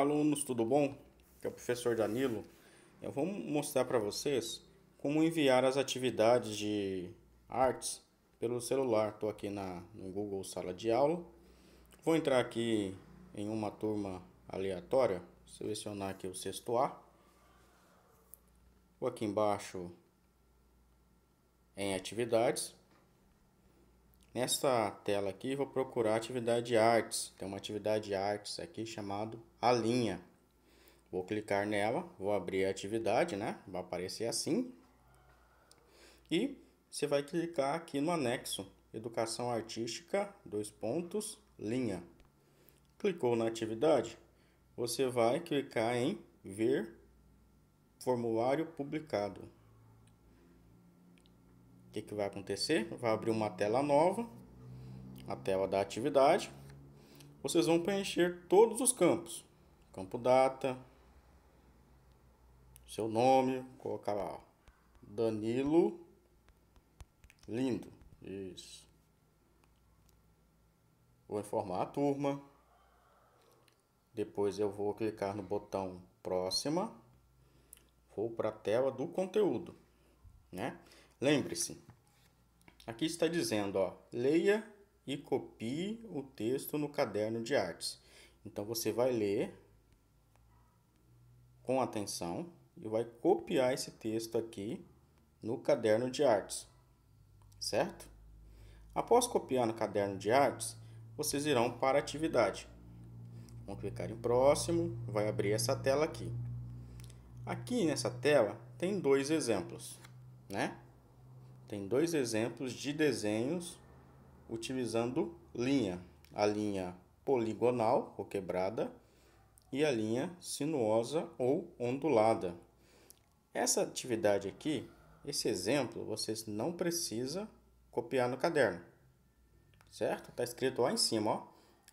alunos, tudo bom? Aqui é o professor Danilo. Eu vou mostrar para vocês como enviar as atividades de artes pelo celular. Estou aqui na, no Google Sala de Aula. Vou entrar aqui em uma turma aleatória, selecionar aqui o sexto A. Vou aqui embaixo em atividades. Nesta tela aqui, vou procurar atividade de artes. Tem uma atividade de artes aqui chamado a linha. Vou clicar nela, vou abrir a atividade, né? Vai aparecer assim. E você vai clicar aqui no anexo, educação artística, dois pontos, linha. Clicou na atividade, você vai clicar em ver formulário publicado o que, que vai acontecer? Vai abrir uma tela nova, a tela da atividade. Vocês vão preencher todos os campos. Campo data, seu nome, colocar lá, Danilo Lindo. Isso. Vou informar a turma. Depois eu vou clicar no botão próxima. Vou para a tela do conteúdo, né? Lembre-se, Aqui está dizendo, ó, leia e copie o texto no caderno de artes. Então você vai ler com atenção e vai copiar esse texto aqui no caderno de artes, certo? Após copiar no caderno de artes, vocês irão para a atividade. Vão clicar em próximo, vai abrir essa tela aqui. Aqui nessa tela tem dois exemplos, né? tem dois exemplos de desenhos utilizando linha. A linha poligonal, ou quebrada, e a linha sinuosa ou ondulada. Essa atividade aqui, esse exemplo, vocês não precisam copiar no caderno, certo? Está escrito lá em cima, ó.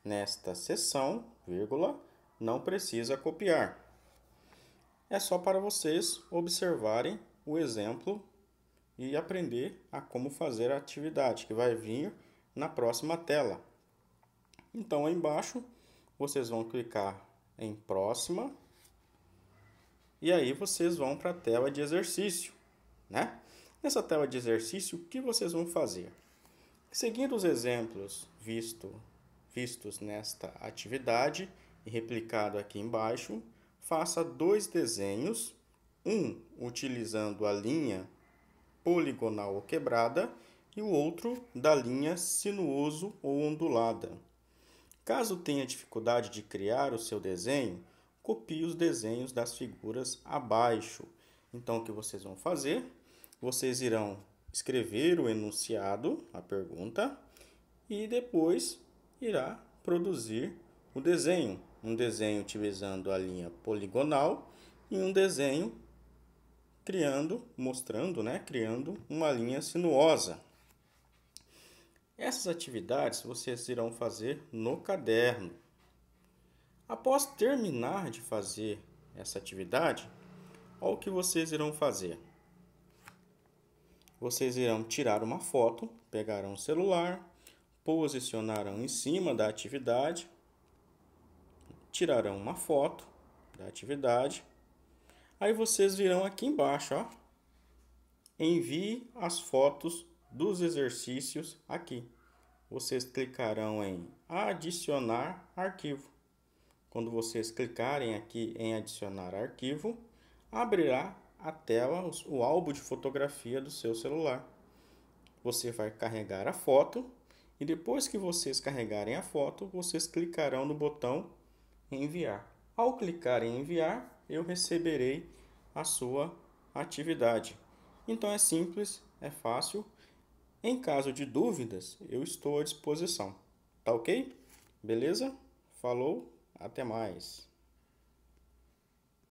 Nesta seção, vírgula, não precisa copiar. É só para vocês observarem o exemplo e aprender a como fazer a atividade que vai vir na próxima tela. Então, aí embaixo, vocês vão clicar em próxima e aí vocês vão para a tela de exercício, né? Nessa tela de exercício, o que vocês vão fazer? Seguindo os exemplos visto, vistos nesta atividade e replicado aqui embaixo, faça dois desenhos, um utilizando a linha poligonal ou quebrada e o outro da linha sinuoso ou ondulada. Caso tenha dificuldade de criar o seu desenho, copie os desenhos das figuras abaixo. Então, o que vocês vão fazer? Vocês irão escrever o enunciado, a pergunta, e depois irá produzir o desenho. Um desenho utilizando a linha poligonal e um desenho criando, mostrando, né, criando uma linha sinuosa. Essas atividades vocês irão fazer no caderno. Após terminar de fazer essa atividade, olha o que vocês irão fazer. Vocês irão tirar uma foto, pegarão o celular, posicionarão em cima da atividade, tirarão uma foto da atividade Aí vocês virão aqui embaixo, ó. Envie as fotos dos exercícios aqui. Vocês clicarão em adicionar arquivo. Quando vocês clicarem aqui em adicionar arquivo, abrirá a tela, o álbum de fotografia do seu celular. Você vai carregar a foto e depois que vocês carregarem a foto, vocês clicarão no botão enviar. Ao clicar em enviar, eu receberei a sua atividade. Então é simples, é fácil. Em caso de dúvidas, eu estou à disposição. Tá ok? Beleza? Falou, até mais.